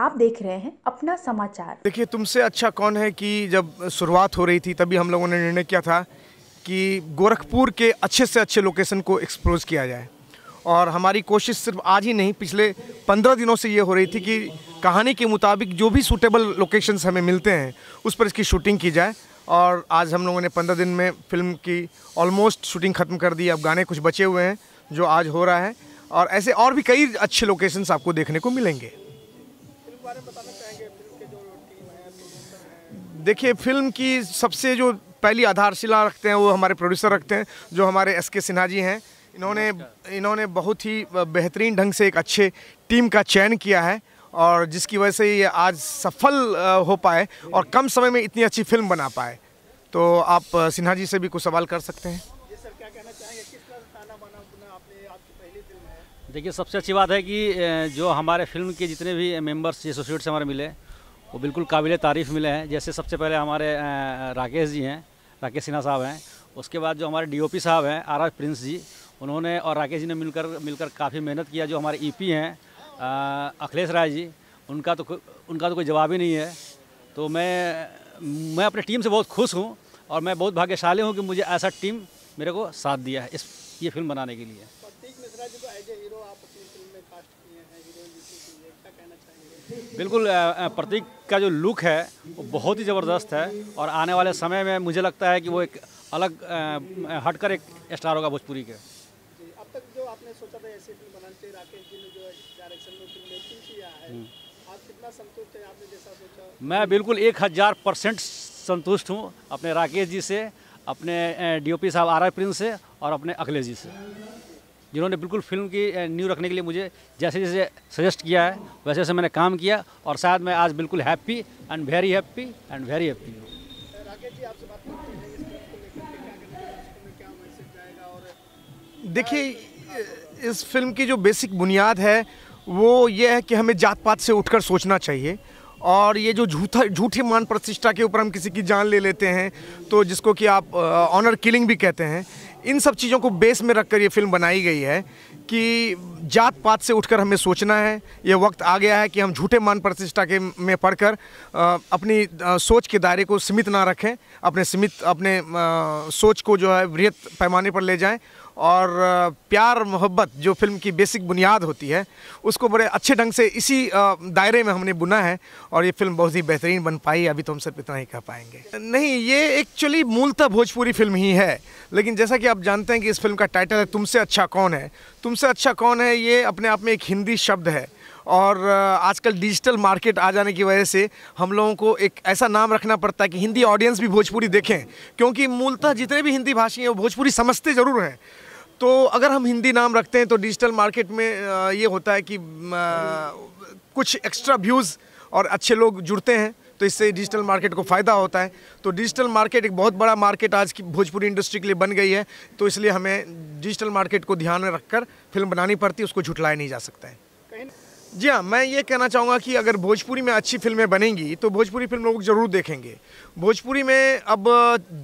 आप देख रहे हैं अपना समाचार देखिए तुमसे अच्छा कौन है कि जब शुरुआत हो रही थी तभी हम लोगों ने निर्णय किया था कि गोरखपुर के अच्छे से अच्छे लोकेशन को एक्सप्लोज किया जाए और हमारी कोशिश सिर्फ आज ही नहीं पिछले पंद्रह दिनों से ये हो रही थी कि कहानी के मुताबिक जो भी सूटेबल लोकेशंस हमें मिलते हैं उस पर इसकी शूटिंग की जाए और आज हम लोगों ने पंद्रह दिन में फिल्म की ऑलमोस्ट शूटिंग ख़त्म कर दी अब गाने कुछ बचे हुए हैं जो आज हो रहा है और ऐसे और भी कई अच्छे लोकेशंस आपको देखने को मिलेंगे देखिए फिल्म की सबसे जो पहली आधारशिला रखते हैं वो हमारे प्रोड्यूसर रखते हैं जो हमारे एस के सिन्हा जी हैं इन्होंने इन्होंने बहुत ही बेहतरीन ढंग से एक अच्छे टीम का चयन किया है और जिसकी वजह से ये आज सफल हो पाए और कम समय में इतनी अच्छी फिल्म बना पाए तो आप सिन्हा जी से भी कुछ सवाल कर सकते हैं जी सर क्या कहना चाहेंगे किस तरह ताना देखिए सबसे अच्छी बात है कि जो हमारे फिल्म के जितने भी मेंबर्स एसोसिएट्स हमारे मिले वो बिल्कुल काबिल तारीफ़ मिले हैं जैसे सबसे पहले हमारे राकेश जी हैं राकेश सिन्हा साहब हैं उसके बाद जो हमारे डीओपी साहब हैं आर प्रिंस जी उन्होंने और राकेश जी ने मिलकर मिलकर काफ़ी मेहनत किया जो हमारे ई हैं अखिलेश राय जी उनका तो उनका तो कोई जवाब ही नहीं है तो मैं मैं अपनी टीम से बहुत खुश हूँ और मैं बहुत भाग्यशाली हूँ कि मुझे ऐसा टीम मेरे को साथ दिया है इस ये फिल्म बनाने के लिए बिल्कुल प्रतीक का जो लुक है वो बहुत ही ज़बरदस्त है और आने वाले समय में मुझे लगता है कि वो एक अलग हटकर एक स्टार होगा भोजपुरी के अब तक जो आपने सोचा था ऐसी फिल्म राकेश जी ने जो डायरेक्शन में फिल्म किया है हम्म। कितना संतुष्ट आपने जैसा सोचा मैं बिल्कुल एक हज़ार परसेंट संतुष्ट हूँ अपने राकेश जी से अपने डीओपी साहब आर आई प्रिंस से और अपने अखिलेश जी से जिन्होंने बिल्कुल फिल्म की न्यू रखने के लिए मुझे जैसे जैसे सजेस्ट किया है वैसे वैसे मैंने काम किया और शायद मैं आज बिल्कुल happy and very happy and very happy हूँ देखिए इस फिल्म की जो बेसिक बुनियाद है वो ये है कि हमें जात पात से उठकर सोचना चाहिए और ये जो झूठा झूठी मान प्रतिष्ठा के ऊपर हम किसी की जान ले लेते हैं तो जिसको कि आप ऑनर किलिंग भी कहते हैं इन सब चीज़ों को बेस में रखकर ये फिल्म बनाई गई है कि जात पात से उठकर हमें सोचना है ये वक्त आ गया है कि हम झूठे मान प्रतिष्ठा के में पढ़कर अपनी सोच के दायरे को सीमित ना रखें अपने सीमित अपने सोच को जो है वृहत पैमाने पर ले जाएं और प्यार मोहब्बत जो फिल्म की बेसिक बुनियाद होती है उसको बड़े अच्छे ढंग से इसी दायरे में हमने बुना है और ये फिल्म बहुत ही बेहतरीन बन पाई अभी तो हम सिर्फ इतना ही कह पाएंगे नहीं ये एक्चुअली मूलतः भोजपुरी फिल्म ही है लेकिन जैसा कि आप जानते हैं कि इस फिल्म का टाइटल है तुमसे अच्छा कौन है तुमसे अच्छा कौन है ये अपने आप में एक हिंदी शब्द है और आजकल डिजिटल मार्केट आ जाने की वजह से हम लोगों को एक ऐसा नाम रखना पड़ता है कि हिंदी ऑडियंस भी भोजपुरी देखें क्योंकि मूलतः जितने भी हिंदी भाषी हैं वो भोजपुरी समझते ज़रूर हैं तो अगर हम हिंदी नाम रखते हैं तो डिजिटल मार्केट में ये होता है कि कुछ एक्स्ट्रा व्यूज़ और अच्छे लोग जुड़ते हैं तो इससे डिजिटल मार्केट को फ़ायदा होता है तो डिजिटल मार्केट एक बहुत बड़ा मार्केट आज की भोजपुरी इंडस्ट्री के लिए बन गई है तो इसलिए हमें डिजिटल मार्केट को ध्यान में रखकर फिल्म बनानी पड़ती उसको झुटलाया नहीं जा सकता है जी हाँ मैं ये कहना चाहूँगा कि अगर भोजपुरी में अच्छी फिल्में बनेंगी तो भोजपुरी फिल्म लोग ज़रूर देखेंगे भोजपुरी में अब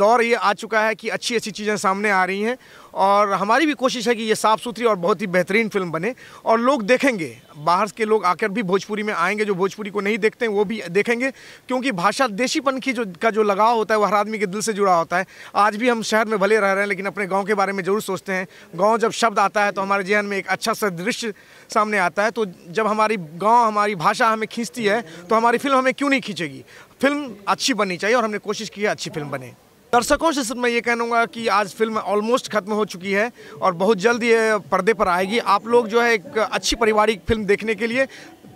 दौर ये आ चुका है कि अच्छी अच्छी चीज़ें सामने आ रही हैं और हमारी भी कोशिश है कि ये साफ़ सुथरी और बहुत ही बेहतरीन फिल्म बने और लोग देखेंगे बाहर के लोग आकर भी भोजपुरी में आएंगे जो भोजपुरी को नहीं देखते हैं वो भी देखेंगे क्योंकि भाषा देशीपन की जो का जो लगाव होता है वह हर आदमी के दिल से जुड़ा होता है आज भी हम शहर में भले रह रहे हैं लेकिन अपने गाँव के बारे में ज़रूर सोचते हैं गाँव जब शब्द आता है तो हमारे जहन में एक अच्छा सा दृश्य सामने आता है तो जब हमारी गाँव हमारी भाषा हमें खींचती है तो हमारी फिल्म हमें क्यों नहीं खींचेगी फिल्म अच्छी बननी चाहिए और हमने कोशिश की है अच्छी फिल्म बने दर्शकों से सिर्फ मैं ये कहूँगा कि आज फिल्म ऑलमोस्ट खत्म हो चुकी है और बहुत जल्द ये पर्दे पर आएगी आप लोग जो है एक अच्छी पारिवारिक फिल्म देखने के लिए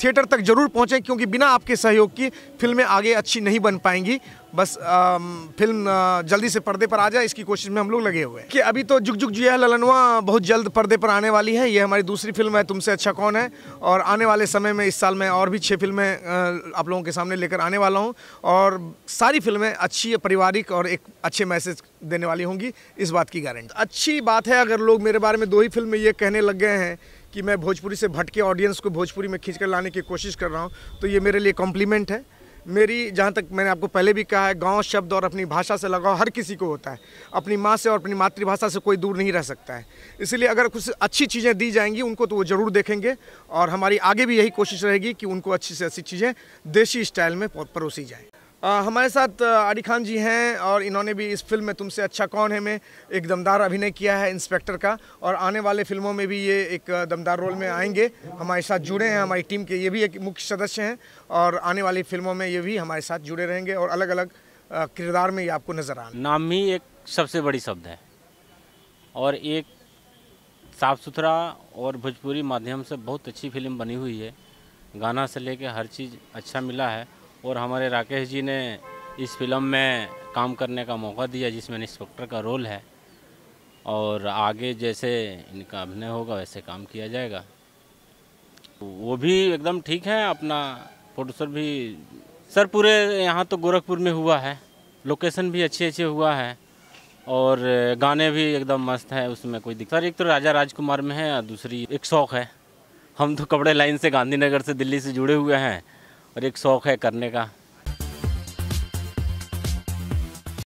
थिएटर तक ज़रूर पहुँचें क्योंकि बिना आपके सहयोग की फिल्में आगे अच्छी नहीं बन पाएंगी बस आ, फिल्म जल्दी से पर्दे पर आ जाए इसकी कोशिश में हम लोग लगे हुए हैं कि अभी तो जुग जुग जिया ललनवा बहुत जल्द पर्दे पर आने वाली है ये हमारी दूसरी फिल्म है तुमसे अच्छा कौन है और आने वाले समय में इस साल में और भी छः फिल्में आप लोगों के सामने लेकर आने वाला हूँ और सारी फिल्में अच्छी पारिवारिक और एक अच्छे मैसेज देने वाली होंगी इस बात की गारंटी अच्छी बात है अगर लोग मेरे बारे में दो ही फिल्म ये कहने लग गए हैं कि मैं भोजपुरी से भटके ऑडियंस को भोजपुरी में खींच कर लाने की कोशिश कर रहा हूँ तो ये मेरे लिए कॉम्प्लीमेंट है मेरी जहाँ तक मैंने आपको पहले भी कहा है गांव शब्द और अपनी भाषा से लगाव हर किसी को होता है अपनी माँ से और अपनी मातृभाषा से कोई दूर नहीं रह सकता है इसलिए अगर कुछ अच्छी चीज़ें दी जाएंगी उनको तो वो ज़रूर देखेंगे और हमारी आगे भी यही कोशिश रहेगी कि उनको अच्छी से अच्छी चीज़ें देशी स्टाइल में परोसी जाएँ आ, हमारे साथ आरी खान जी हैं और इन्होंने भी इस फिल्म में तुमसे अच्छा कौन है में एक दमदार अभिनय किया है इंस्पेक्टर का और आने वाले फिल्मों में भी ये एक दमदार रोल में आएंगे हमारे साथ जुड़े हैं हमारी टीम के ये भी एक मुख्य सदस्य हैं और आने वाली फिल्मों में ये भी हमारे साथ जुड़े रहेंगे और अलग अलग किरदार में ये आपको नज़र आ नाम ही एक सबसे बड़ी शब्द है और एक साफ़ सुथरा और भोजपुरी माध्यम से बहुत अच्छी फिल्म बनी हुई है गाना से लेकर हर चीज़ अच्छा मिला है और हमारे राकेश जी ने इस फिल्म में काम करने का मौका दिया जिसमें इंस्पेक्टर का रोल है और आगे जैसे इनका अभिनय होगा वैसे काम किया जाएगा वो भी एकदम ठीक है अपना प्रोड्यूसर भी सर पूरे यहाँ तो गोरखपुर में हुआ है लोकेशन भी अच्छे अच्छे हुआ है और गाने भी एकदम मस्त है उसमें कोई दिक्कत एक तो राजा राजकुमार में है और दूसरी एक शौक़ है हम तो कपड़े लाइन से गांधीनगर से दिल्ली से जुड़े हुए हैं और एक शौक़ है करने का